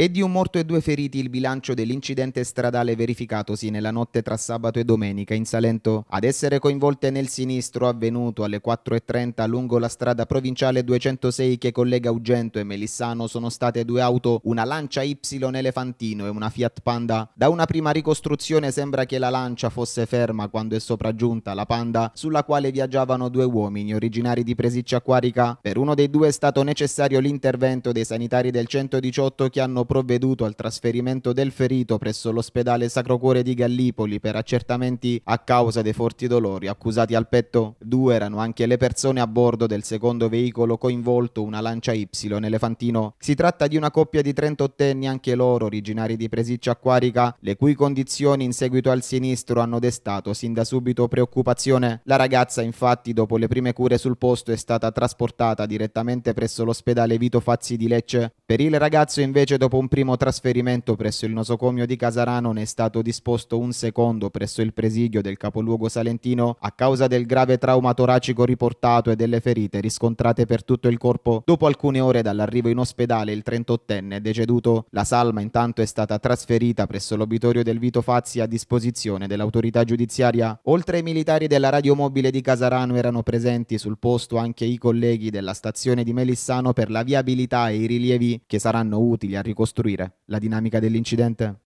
e di un morto e due feriti il bilancio dell'incidente stradale verificatosi nella notte tra sabato e domenica in Salento. Ad essere coinvolte nel sinistro avvenuto alle 4.30 lungo la strada provinciale 206 che collega Ugento e Melissano sono state due auto, una Lancia Y Elefantino e una Fiat Panda. Da una prima ricostruzione sembra che la Lancia fosse ferma quando è sopraggiunta la Panda, sulla quale viaggiavano due uomini originari di Presiccia Acquarica. Per uno dei due è stato necessario l'intervento dei sanitari del 118 che hanno provveduto al trasferimento del ferito presso l'ospedale Sacro Cuore di Gallipoli per accertamenti a causa dei forti dolori accusati al petto. Due erano anche le persone a bordo del secondo veicolo coinvolto, una Lancia Y elefantino. Si tratta di una coppia di 38enni, anche loro originari di Presiccia Acquarica, le cui condizioni in seguito al sinistro hanno destato sin da subito preoccupazione. La ragazza, infatti, dopo le prime cure sul posto è stata trasportata direttamente presso l'ospedale Vito Fazzi di Lecce, per il ragazzo invece dopo un primo trasferimento presso il nosocomio di Casarano ne è stato disposto un secondo presso il presidio del capoluogo salentino a causa del grave trauma toracico riportato e delle ferite riscontrate per tutto il corpo dopo alcune ore dall'arrivo in ospedale il 38enne è deceduto. La salma intanto è stata trasferita presso l'obitorio del Vito Fazzi a disposizione dell'autorità giudiziaria. Oltre ai militari della radiomobile di Casarano erano presenti sul posto anche i colleghi della stazione di Melissano per la viabilità e i rilievi che saranno utili a ricostruire la dinamica dell'incidente?